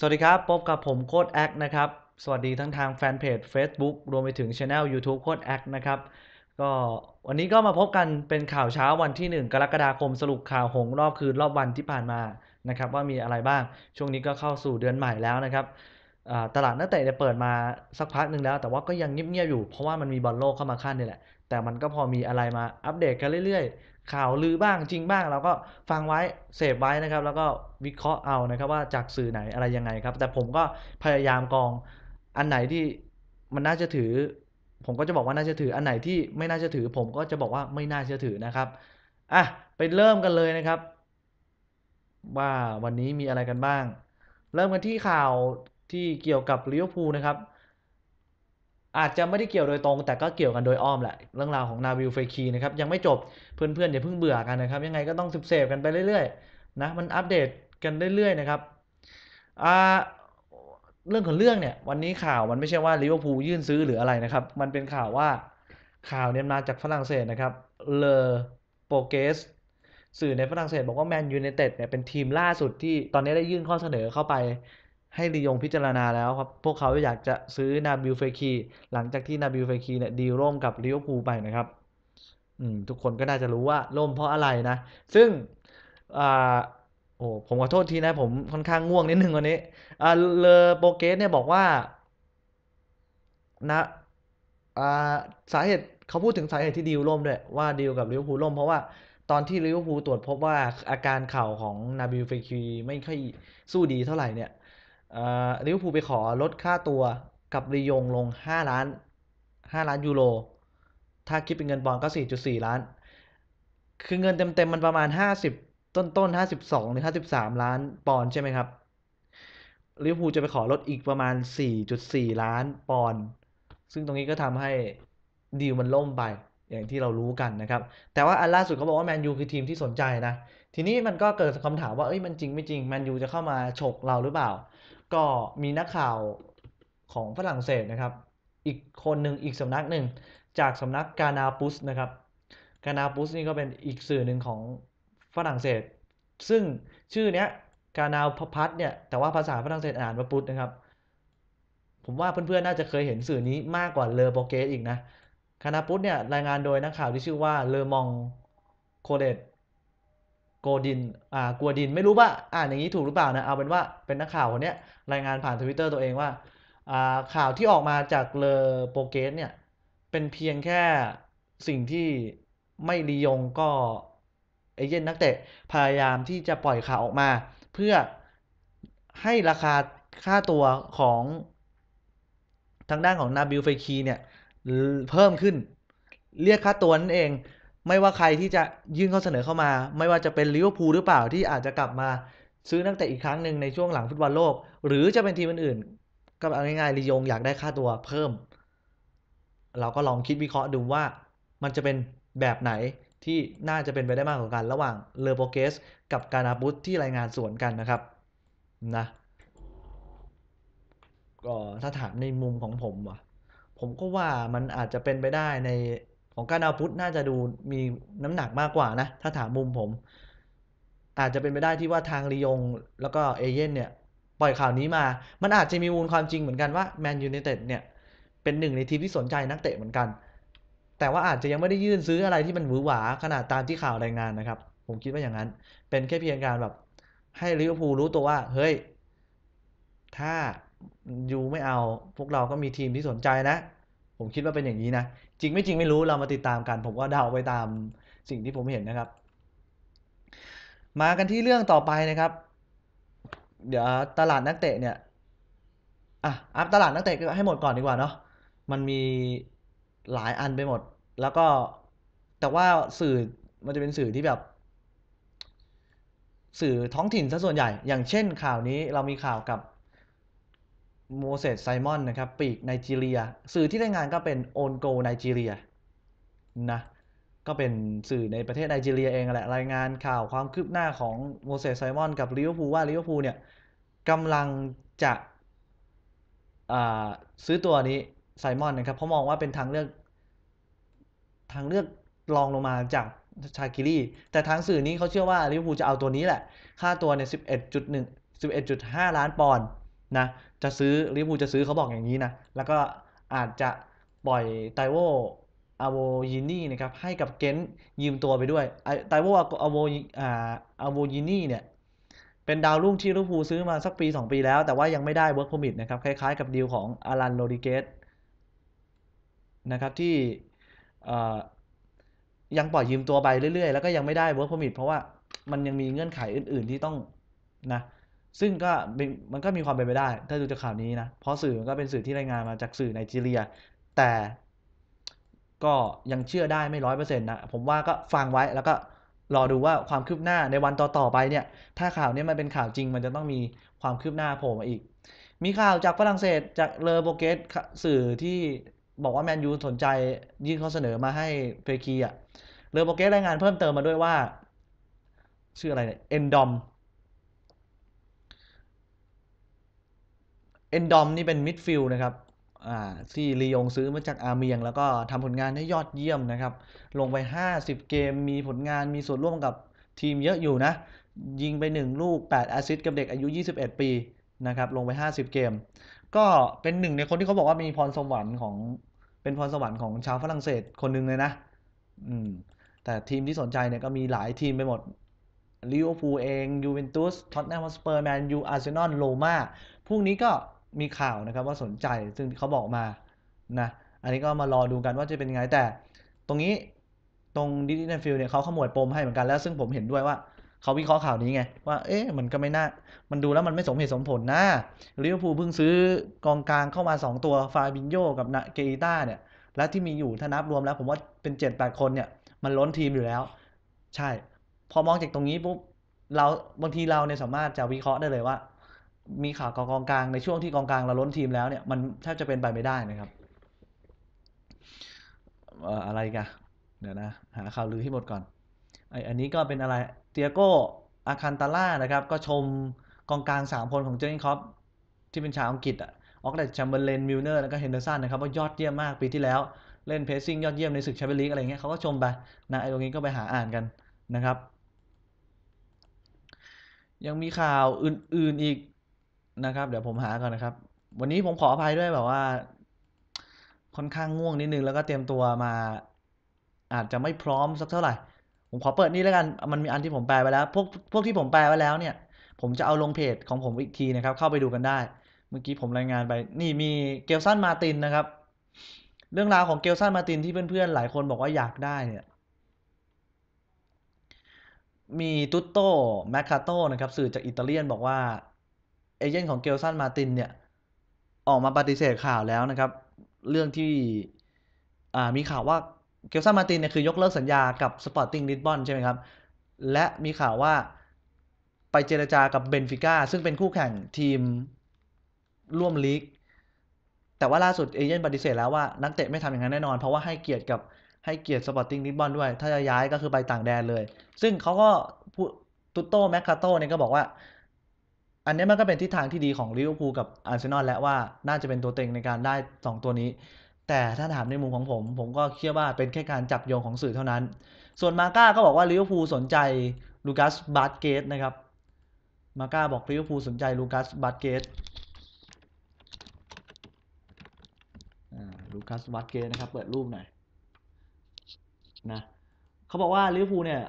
สวัสดีครับพบกับผมโค้ดแอคนะครับ สวัสดีทั้งทางแฟนเพจ Facebook รวมไปถึงช anel YouTube โค้ดแอคนะครับก็วันนี้ก็มาพบกันเป็นข่าวเช้าวันที่ 1 กรกฎาคมสรุปข่าวหงรอบคืนรอบวันที่ผ่านมานะครับว่ามีอะไรบ้าง ช่วงนี้ก็เข้าสู่เดือนใหม่แล้วนะครับตลาดนักเตะเปิดมาสักพักหนึ่งแล้ว แต่ว่าก็ยังเงียบๆอยู่เพราะว่ามันมีบอลโลกเข้ามาขั้นนี่แหละแต่มันก็พอมีอะไรมาอัปเดตกันเรื่อยๆ ข่าวลือบ้างจริงบ้างเราก็ฟังไว้เสพไว้นะครับ แล้วก็วิเคราะห์เอานะครับว่าจากสื่อไหนอะไร ยังไงครับ แต่ผมก็พยายามกองอันไหนที่มันน่าจะถือ ผมก็จะบอกว่าน่าจะถืออันไหนที่ไม่น่าจะถือ ผมก็จะบอกว่าไม่น่าจะถือนะครับอ่ะไปเริ่มกันเลยนะครับ ว่าวันนี้มีอะไรกันบ้าง เริ่มกันที่ข่าวที่เกี่ยวกับลิเวอร์พูลนะครับอาจจะไม่ได้เกี่ยวโดยตรงแต่ก็เกี่ยวกันโดยอ้อมแหละ เรื่องราวของนาวิลเฟคีนะครับยังไม่จบเพื่อนๆ อย่าเพิ่งเบื่อกันนะครับยังไงก็ต้องสืบเสพกันไปเรื่อยๆ นะมันอัปเดตกันเรื่อยๆนะครับเรื่องของเรื่องเนี่ยวันนี้ข่าวมันไม่ใช่ว่าลิเวอร์พูลยื่นซื้อหรืออะไรนะครับ มันเป็นข่าวว่าข่าวเนี่ยมาจากฝรั่งเศสนะครับเลอโปเกสสื่อในฝรั่งเศส บอกว่าแมนยูไนเต็ดเนี่ยเป็นทีมล่าสุดที่ตอนนี้ได้ยื่นข้อเสนอเข้าไปให้ลียงพิจารณาแล้วครับ พวกเขาอยากจะซื้อนาบิลเฟคีหลังจากที่นาบิลเฟคีเนี่ยดีร่วมกับลิเวอร์พูลไปนะครับ อืม ทุกคนก็น่าจะรู้ว่า ร่วมเพราะอะไรนะ ซึ่ง อ่าโอ้ผมขอโทษทีนะ ผมค่อนข้างง่วงนิดนึงวันนี้ อ่าเลโปเกสเนี่ยบอกว่า นะ อ่า สาเหตุเขาพูดถึงสาเหตุที่ดีลร่มด้วย ว่าดีลกับลิเวอร์พูลร่มเพราะว่าตอนที่ลิเวอร์พูลตรวจพบว่า อาการเข่าของนาบิลเฟคีไม่ค่อยสู้ดีเท่าไหร่เนี่ยลิเวอร์พูลไปขอลดค่าตัวกับรียงลง 5 ล้าน5ล้านยูโรถ้าคิดเป็นเงินบอลก็ 4.4 ล้าน คือเงินเต็มๆ มันประมาณ 50 ต้นๆ 52 หรือ 53 ล้านปอนด์ใช่ไหมครับลิเวอร์พูลจะไปขอลดอีกประมาณ 4.4 ล้านปอนด์ซึ่งตรงนี้ก็ทำให้ดีลมันล่มไป อย่างที่เรารู้กันนะครับ แต่ว่าอันล่าสุดเขาบอกว่าแมนยูคือทีมที่สนใจนะทีนี้มันก็เกิดคำถามว่าเอ้ยมันจริงไม่จริงแมนยูจะเข้ามาฉกเราหรือเปล่าก็มีนักข่าวของฝรั่งเศสนะครับ อีกคนหนึ่งอีกสำนักหนึ่งจากสำนักกานาปุสนะครับกานาปุสนี่ก็เป็นอีกสื่อหนึ่งของฝรั่งเศสซึ่งชื่อเนี้ยกานาพัทเนี่ยแต่ว่าภาษาฝรั่งเศสอ่านว่าปุสนะครับ ผมว่าเพื่อนๆน่าจะเคยเห็นสื่อนี้มากกว่าเลอโปเกสอีกนะกานาปุสเนี่ยรายงานโดยนักข่าวที่ชื่อว่าเลอมองโคเดตโกดินอ่ากัวดินไม่รู้ว่าอ่านอย่างนี้ถูกหรือเปล่านะเอาเป็นว่าเป็นนักข่าวคนนี้รายงานผ่านทวิตเตอร์ตัวเองว่าอ่า ข่าวที่ออกมาจากเลอโปเกสเนี่ย เป็นเพียงแค่สิ่งที่ไม่รียงก็เอเย่นนักเตะ พยายามที่จะปล่อยข่าวออกมา เพื่อให้ราคาค่าตัวของทางด้านของนาบิลเฟคีเนี่ย เพิ่มขึ้น เรียกค่าตัวนั่นเองไม่ว่าใครที่จะยื่นข้อเสนอเข้ามา ไม่ว่าจะเป็นลิเวอร์พูลหรือเปล่าที่อาจจะกลับมาซื้อนักเตะอีกครั้งหนึ่งในช่วงหลังฟุตบอลโลก หรือจะเป็นทีมอื่นๆก็เอาง่ายๆลียงอยากได้ค่าตัวเพิ่ม เราก็ลองคิดวิเคราะห์ดูว่า มันจะเป็นแบบไหนที่น่าจะเป็นไปได้มากกว่ากัน ระหว่างเลอโปเกส กับการาบุตที่รายงานสวนกันนะครับนะ ก็ถ้าถามในมุมของผมอะผมก็ว่ามันอาจจะเป็นไปได้ในของการเอาพุทน่าจะดูมีน้ำหนักมากกว่านะ ถ้าถามมุมผม อาจจะเป็นไปได้ที่ว่าทางลียงแล้วก็เอเย่นเนี่ย ปล่อยข่าวนี้มา มันอาจจะมีมูลความจริงเหมือนกันว่าแมนยูเนเต็ดเนี่ย เป็นหนึ่งในทีมที่สนใจนักเตะเหมือนกัน แต่ว่าอาจจะยังไม่ได้ยื่นซื้ออะไรที่มันหวือหวา ขนาดตามที่ข่าวรายงานนะครับ ผมคิดว่าอย่างนั้น เป็นแค่เพียงการแบบให้ลิเวอร์พูลรู้ตัวว่า เฮ้ยถ้ายูไม่เอาพวกเราก็มีทีมที่สนใจนะ ผมคิดว่าเป็นอย่างนี้นะจริงไม่จริงไม่รู้เรามาติดตามกัน ผมก็เดาไปตามสิ่งที่ผมเห็นนะครับ มากันที่เรื่องต่อไปนะครับ เดี๋ยวตลาดนักเตะเนี่ย อ่ะอัพตลาดนักเตะให้หมดก่อนดีกว่าเนาะมันมีหลายอันไปหมด แล้วก็แต่ว่าสื่อมันจะเป็นสื่อที่แบบ สื่อท้องถิ่นซะส่วนใหญ่ อย่างเช่น ข่าวนี้เรามีข่าวกับโมเสสไซมอนนะครับปีกไนจีเรีย สื่อที่ได้งานก็เป็นโอนโกไนจีเรียนะ ก็เป็นสื่อในประเทศไนจีเรีย เองแหละ รายงานข่าวความคืบหน้าของโมเสสไซมอนกับลิเวอร์พูลว่าลิเวอร์พูลเนี่ยกำลังจะซื้อตัวนี้ไซมอนนะครับเพราะมองว่าเป็นทางเลือก ทางเลือกรองลงมาจากชาคิรีแต่ทางสื่อนี้เขาเชื่อว่าลิเวอร์พูลจะเอาตัวนี้แหละ ค่าตัวเนี่ย11.1 11.5 ล้านปอนด์นะจะซื้อลิบูจะซื้อเขาบอกอย่างนี้นะ แล้วก็อาจจะปล่อยไตโวอาโวยินี่นะครับให้กับเกนยืมตัวไปด้วยไตโวอาโวอาอาโวยินี่เนี่ยเป็นดาวรุ่งที่ลิบูซื้อมาสักปี 2 ปีแล้วแต่ว่ายังไม่ได้เวิร์กพอมิตนะครับคล้ายๆกับดีลของอารันโรดิเกสนะครับที่ยังปล่อยยืมตัวไปเรื่อยๆ แล้วก็ยังไม่ได้เวิร์กพอมิตเพราะว่ามันยังมีเงื่อนไขอื่นๆที่ต้องนะซึ่งก็มันก็มีความเป็นไปได้ ถ้าดูจากข่าวนี้นะเพราะสื่อมันก็เป็นสื่อที่รายงานมาจากสื่อไนจีเรียแต่ ก็ยังเชื่อได้ไม่ร้อยเปอร์เซ็นต์นะผมว่าก็ฟังไว้แล้วก็รอดูว่าความคืบหน้าในวันต่อๆไปเนี่ย ถ้าข่าวนี้มันเป็นข่าวจริง มันจะต้องมีความคืบหน้าโผล่มาอีก มีข่าวจากฝรั่งเศสจากเลอโบเกตสื่อที่บอกว่าแมนยูสนใจยื่นข้อเสนอมาให้เฟคีอ่ะเลอโบเกตรายงานเพิ่มเติมมาด้วยว่า ชื่ออะไรเนี่ยเอนดอมเอนดอมนี่เป็นมิดฟิลนะครับ ที่ลียงซื้อมาจากอาเมียง แล้วก็ทำผลงานได้ยอดเยี่ยมนะครับ ลงไป 50 เกมมีผลงาน มีส่วนร่วมกับทีมเยอะอยู่นะ ยิงไป1ลูก8แอซิสต์กับเด็กอายุ 21 ปีนะครับ ลงไป 50 เกม ก็เป็นหนึ่งในคนที่เขาบอกว่ามีพรสวรรค์ของ เป็นพรสวรรค์ของชาวฝรั่งเศส คนหนึ่งเลยนะ อืม แต่ทีมที่สนใจเนี่ยก็มีหลายทีมไปหมดลิเวอร์พูลเอง ยูเวนตุส ท็อตแนมสเปอร์แมนยูอาร์เซนอลโรมาพวกนี้ก็มีข่าวนะครับ ว่าสนใจซึ่งเขาบอกมา นะ อันนี้ก็มารอดูกันว่าจะเป็นไงแต่ ตรงนี้ตรงดิจิทัลฟิลเนี่ยเขาขโมยปมให้เหมือนกันแล้วซึ่งผมเห็นด้วยว่าเขาวิเคราะห์ข่าวนี้ไง ว่า เอ๊ะ มันก็ไม่น่า มันดูแล้วมันไม่สมเหตุสมผลนะลิเวอร์พูลเพิ่งซื้อ กองกลางเข้ามา2ตัวฟาบินโยกับนาเกอิต้าเนี่ย และที่มีอยู่ถ้านับรวมแล้ว ผมว่าเป็นเจ็ดแปดคนเนี่ย มันล้นทีมอยู่แล้ว ใช่ พอมองจากตรงนี้ปุ๊บเราบางทีเราเนี่ยสามารถจะวิเคราะห์ได้เลยว่ามีข่าวกองกลาง ในช่วงที่กองกลางเราล้นทีมแล้วเนี่ย มันแทบจะเป็นไปไม่ได้นะครับ อะไรกันเดี๋ยวนะ หาข่าวลือให้หมดก่อนไออันนี้ก็เป็นอะไรเตียโกอาคันตาล่านะครับ ก็ชมกองกลาง3คนของเจอร์นคอปที่เป็นชาวอังกฤษอ่ะ ออกแต่แชมเบอร์เลนมิลเนอร์แล้วก็เฮนเดอร์สันนะครับ ว่ายอดเยี่ยมมากปีที่แล้วเล่นเพสซิ่งยอดเยี่ยมในศึกแชมเปี้ยนลีกอะไรเงี้ยเขาก็ชมไปนะไอตรงนี้ก็ไปหาอ่านกันนะครับ ยังมีข่าวอื่นๆอีกนะครับ เดี๋ยวผมหาก่อนนะครับ วันนี้ผมขออภัยด้วย แบบว่า ค่อนข้างง่วงนิดนึง แล้วก็เตรียมตัวมา อาจจะไม่พร้อมสักเท่าไหร่ ผมขอเปิดนี่แล้วกัน มันมีอันที่ผมแปลไปแล้วพวกพวกที่ผมแปลไว้แล้วเนี่ย ผมจะเอาลงเพจของผมอีกทีนะครับ เข้าไปดูกันได้ เมื่อกี้ผมรายงานไป นี่มีเกลซันมาตินนะครับ เรื่องราวของเกลซันมาตินที่เพื่อนๆหลายคนบอกว่าอยากได้เนี่ย มีตุตโต้แมคคาโต้นะครับสื่อจากอิตาเลียนบอกว่าเอเจนต์ของเกลซันมาตินเนี่ย ออกมาปฏิเสธข่าวแล้วนะครับ เรื่องที่มีข่าวว่าเกลซันมาตินเนี่ยคือยกเลิกสัญญากับสปอร์ติ้งลิสบอนใช่ไหมครับ และมีข่าวว่าไปเจรจากับเบนฟิก้าซึ่งเป็นคู่แข่งทีม ร่วมลีกแต่ว่าล่าสุดเอเจนต์ปฏิเสธแล้วว่านักเตะไม่ทำอย่างนั้นแน่นอนเพราะว่าให้เกียรติกับให้เกียรติสปอร์ติ้งลิสบอนด้วย ถ้าจะย้ายก็คือไปต่างแดนเลย ซึ่งเขาก็ตุตโต้แมคคาโต้เนี่ยก็บอกว่าอันนี้มันก็เป็นทิศทางที่ดีของลิเวอร์พูลกับอาร์เซนอลและว่าน่าจะเป็นตัวเต็งในการได้ 2 ตัวนี้ แต่ถ้าถามในมุมของผม ผมก็เชื่อว่าเป็นแค่การจับโยงของสื่อเท่านั้น ส่วนมาก้าก็บอกว่าลิเวอร์พูลสนใจลูคัสบาร์เกตนะครับ มาก้าบอกลิเวอร์พูลสนใจลูคัสบาร์เกตลูคัสวัตเกนะครับ เปิดรูปหน่อยนะเขาบอกว่าลิเวอร์พูลเนี่ย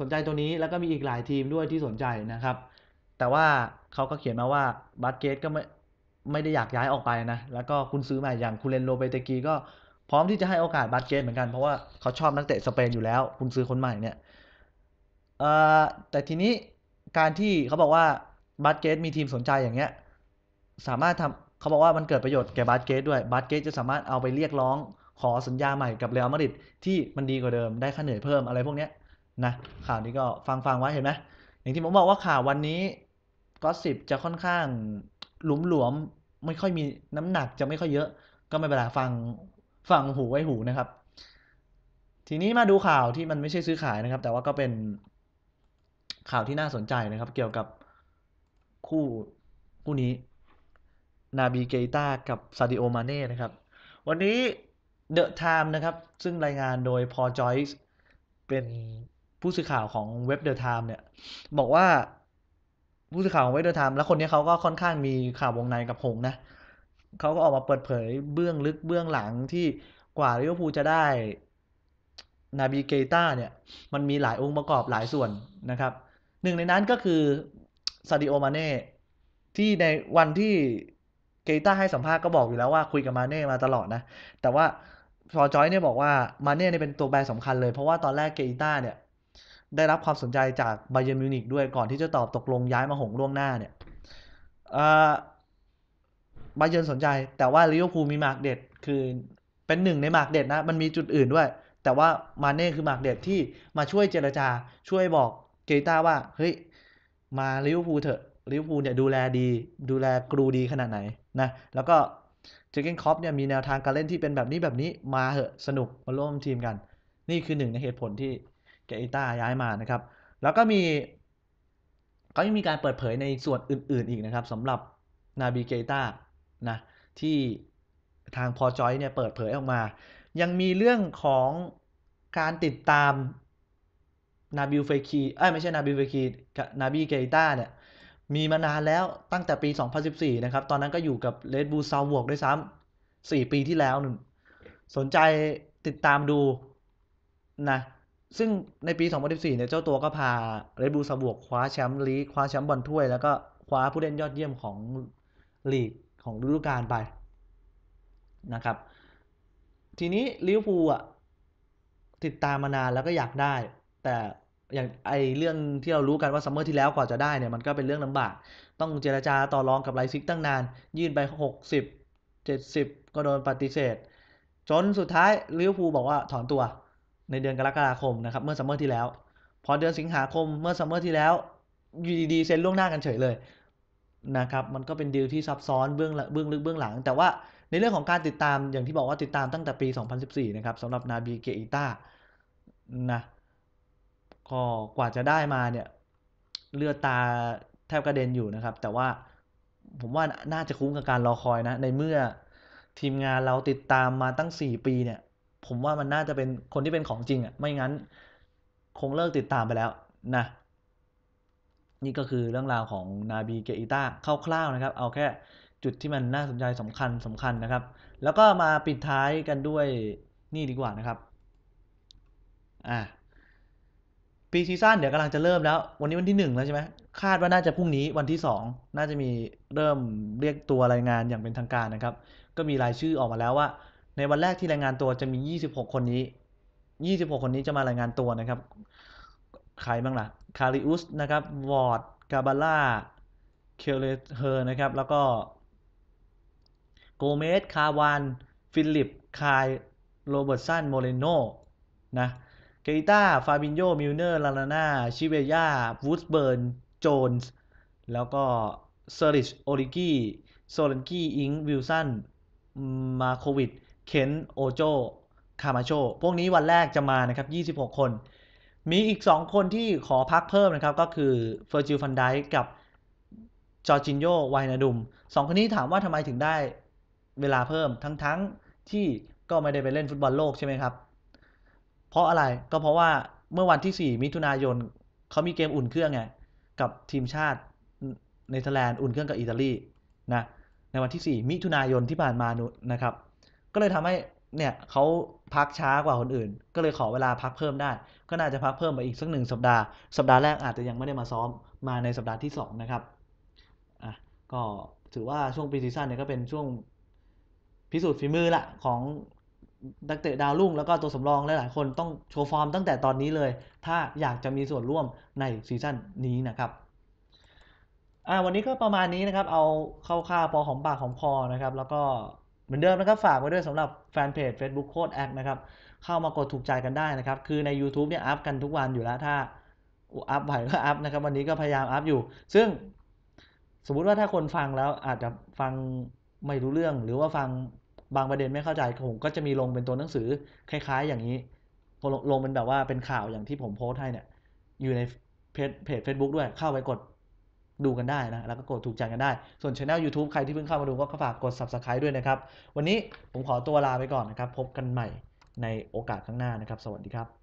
สนใจตัวนี้แล้วก็มีอีกหลายทีมด้วยที่สนใจนะครับแต่ว่าเขาก็เขียนมาว่าบาสเกตก็ไม่ไม่ได้อยากย้ายออกไปนะแล้วก็คุณซื้อมาอย่างคุณเลนโรเบเตกีก็พร้อมที่จะให้โอกาสบาสเกตเหมือนกันเพราะว่าเขาชอบนักเตะสเปนอยู่แล้วคุณซื้อคนใหม่เนี่ยเอ่อแต่ทีนี้การที่เขาบอกว่าบาสเกตมีทีมสนใจอย่างเงี้ยสามารถทำเขาบอกว่ามันเกิดประโยชน์แก่บาสเกตด้วยบาสเกตจะสามารถเอาไปเรียกร้องขอสัญญาใหม่กับเรอัลมาดริดที่มันดีกว่าเดิมได้ค่าเหนื่อยเพิ่มอะไรพวกเนี้ยนะข่าวนี้ก็ฟังฟังไว้เห็นไหมอย่างที่ผมบอกว่าข่าววันนี้ก็สิบจะค่อนข้างหลุมหลวม ไม่ค่อยมีน้ำหนักจะไม่ค่อยเยอะ ก็ไม่เป็นไรฟังฟังหูไว้หูนะครับ ทีนี้มาดูข่าวที่มันไม่ใช่ซื้อขายนะครับ แต่ว่าก็เป็นข่าวที่น่าสนใจนะครับ เกี่ยวกับคู่คู่นี้นาบีเกต้ากับซาดิโอมาเน่นะครับ วันนี้เดอะไทม์นะครับ ซึ่งรายงานโดยพอจอยส์เป็นผู้สื่อข่าวของเว็บเดอะไทม์เนี่ย บอกว่าผู้สื่อข่าวของเวทเดอร์ไทม์แล้วคนนี้เขาก็ค่อนข้างมีข่าววงในกับหงนะ เขาก็ออกมาเปิดเผยเบื้องลึกเบื้องหลังที่กว่าลิเวอร์พูลจะได้นาบี เกต้าเนี่ย มันมีหลายองค์ประกอบหลายส่วนนะครับ หนึ่งในนั้นก็คือซาดิโอ มาเน่ ที่ในวันที่เกต้าให้สัมภาษณ์ก็บอกอยู่แล้วว่าคุยกับมาเน่มาตลอดนะ แต่ว่าฟอร์จอยเนี่ยบอกว่ามาเน่เนี่ยเป็นตัวแปรสำคัญเลย เพราะว่าตอนแรกเกต้าเนี่ยได้รับความสนใจจากไบเยนมิวนิกด้วยก่อนที่จะตอบตกลงย้ายมาหงล่วงหน้าเนี่ยไบเยนสนใจแต่ว่าลิเวอร์พูลมีมากเด็ด คือเป็นหนึ่งในมากเด็ดนะ มันมีจุดอื่นด้วย แต่ว่ามาเน่คือมากเด็ดที่มาช่วยเจรจา ช่วยบอกเกต้าว่า เฮ้ย มาลิเวอร์พูลเถอะลิเวอร์พูลเนี่ยดูแลดีดูแลกรูดีขนาดไหนนะแล้วก็เจเกนคอปเนี่ยมีแนวทางการเล่นที่เป็นแบบนี้แบบนี้มาเหอะสนุกมาร่วมทีมกัน นี่คือหนึ่งในเหตุผลที่เกอิต้าย้ายมานะครับ แล้วก็มีเขายังมีการเปิดเผยในส่วนอื่นๆ อีกนะครับสำหรับนาบีเกต้านะ ที่ทางพอจอยเนี่ยเปิดเผยออกมา ยังมีเรื่องของการติดตามนาบิลเฟคีเอ้ไม่ใช่นาบิลเฟคีนาบีเกต้าเนี่ย มีมานานแล้วตั้งแต่ปี 2014 นะครับ ตอนนั้นก็อยู่กับเลดบูซาวกด้วยซ้ำ4ปีที่แล้วหนึ่งสนใจติดตามดูนะซึ่งในปี 2014เนี่ยเจ้าตัวก็พาเรดบูลซาบวกคว้าแชมป์ลีก คว้าแชมป์บอลถ้วย แล้วก็คว้าผู้เล่นยอดเยี่ยมของลีก ของฤดูกาลไปนะครับ ทีนี้ลิเวอร์พูลอ่ะ ติดตามมานานแล้วก็อยากได้ แต่อย่างไอเรื่องที่เรารู้กันว่าซัมเมอร์ที่แล้วกว่าจะได้เนี่ย มันก็เป็นเรื่องลำบาก ต้องเจรจาต่อรองกับไลซิกตั้งนาน ยื่นไป 60 70 ก็โดนปฏิเสธ จนสุดท้ายลิเวอร์พูลบอกว่าถอนตัวในเดือนกรกฎาคมนะครับเมื่อซัมเมอร์ที่แล้ว พอเดือนสิงหาคมเมื่อซัมเมอร์ที่แล้วอยู่ดีๆเซ็นล่วงหน้ากันเฉยเลยนะครับมันก็เป็นดีลที่ซับซ้อนเบื้องเบื้องลึกเบื้องหลัง แต่ว่าในเรื่องของการติดตามอย่างที่บอกว่าติดตามตั้งแต่ปี 2014 นะครับสำหรับนาบีเกอิต้านะก็กว่าจะได้มาเนี่ย เลือดตาแทบกระเด็นอยู่นะครับ แต่ว่าผมว่า น่าจะคุ้มกับการรอคอยนะ ในเมื่อทีมงานเราติดตามมาตั้ง 4 ปีเนี่ยผมว่ามันน่าจะเป็นคนที่เป็นของจริงอะ่ะ ไม่งั้น คงเลิกติดตามไปแล้วนะ นี่ก็คือเรื่องราวของนาบีเกอิต้าคร่าวๆนะครับ เอาแค่ จุดที่มันน่าสนใจสำคัญสำคัญนะครับ แล้วก็มาปิดท้ายกันด้วยนี่ดีกว่านะครับ อ่าปีซีซั่นเดี๋ยวกำลังจะเริ่มแล้ว วันนี้วันที่1แล้วใช่ไหมคาดว่าน่าจะพรุ่งนี้วันที่2น่าจะมีเริ่มเรียกตัวรายงานอย่างเป็นทางการนะครับ ก็มีรายชื่อออกมาแล้วว่าในวันแรกที่รายงานตัวจะมี 26 คนนี้ 26 คนนี้จะมารายงานตัวนะครับ ใครบ้างล่ะ คาริอุสนะครับวอร์ดกาบาล่าเคเลเฮอร์นะครับ แล้วก็โกเมส คาวาน ฟิลิป คาย โรเบิร์ตสันโมเรโนนะ เกตาฟาบินโยมิลเนอร์ ลาลาน่าชิเบย่าวูดเบิร์น โจนส์ แล้วก็เซอริช โอริกี้โซลันกี้อิงวิลสัน มาโควิดเคนโอโจคามาโช พวกนี้วันแรกจะมานะครับ 26 คน มีอีก 2 คนที่ขอพักเพิ่มนะครับก็คือ เฟอร์จิลฟันไดกับ จอร์จินโยวายนาดุม สองคนนี้ถามว่าทำไมถึงได้เวลาเพิ่ม ทั้งๆทที่ก็ไม่ได้ไปเล่นฟุตบอลโลกใช่ไหมครับ เพราะอะไร ก็เพราะว่าเมื่อวันที่ 4 มิถุนายนเขามีเกมอุ่นเครื่องไง กับทีมชาติเนเธอร์แลนด์อุ่นเครื่องกับอิตาลีนะ ในวันที่ 4 มิถุนายนที่ผ่านมานะครับก็เลยทำให้ เนี่ยเขาพักช้ากว่าคนอื่น ก็เลยขอเวลาพักเพิ่มได้ ก็น่าจะพักเพิ่มไปอีกสักหนึ่งสัปดาห์ สัปดาห์แรกอาจจะยังไม่ได้มาซ้อม มาในสัปดาห์ที่ 2 นะครับ อ่ะ ก็ถือว่าช่วงปีซีซั่นเนี่ยก็เป็นช่วงพิสูจน์ฝีมือละของนักเตะดาวรุ่ง แล้วก็ตัวสำรองหลายๆคนต้องโชว์ฟอร์มตั้งแต่ตอนนี้เลย ถ้าอยากจะมีส่วนร่วมในซีซั่นนี้นะครับ อ่าวันนี้ก็ประมาณนี้นะครับ เอาเข้าค่าพอของปากของคอนะครับ แล้วก็เหมือนเดิมนะครับฝากไว้ด้วยสำหรับแฟนเพจ Facebook โคดแอคนะครับเข้ามากดถูกใจกันได้นะครับ คือใน YouTube เนี่ย อัพกันทุกวันอยู่แล้วถ้าอัพไหวก็อัพนะครับวันนี้ก็พยายามอัพอยู่ ซึ่งสมมุติว่าถ้าคนฟังแล้วอาจจะฟังไม่รู้เรื่องหรือว่าฟังบางประเด็นไม่เข้าใจ ผมก็จะมีลงเป็นตัวหนังสือคล้ายๆอย่างนี้ลงเป็นแบบว่าเป็นข่าวอย่างที่ผมโพสต์ให้เนี่ย อยู่ในเพจเพจเฟซบุ๊กด้วยเข้าไปกดดูกันได้นะ แล้วก็กดถูกใจกันได้ส่วนช anel YouTube ใครที่เพิ่งเข้ามาดูก็ฝากกด subscribe ด้วยนะครับ วันนี้ผมขอตัวลาไปก่อนนะครับ พบกันใหม่ในโอกาสข้างหน้านะครับ สวัสดีครับ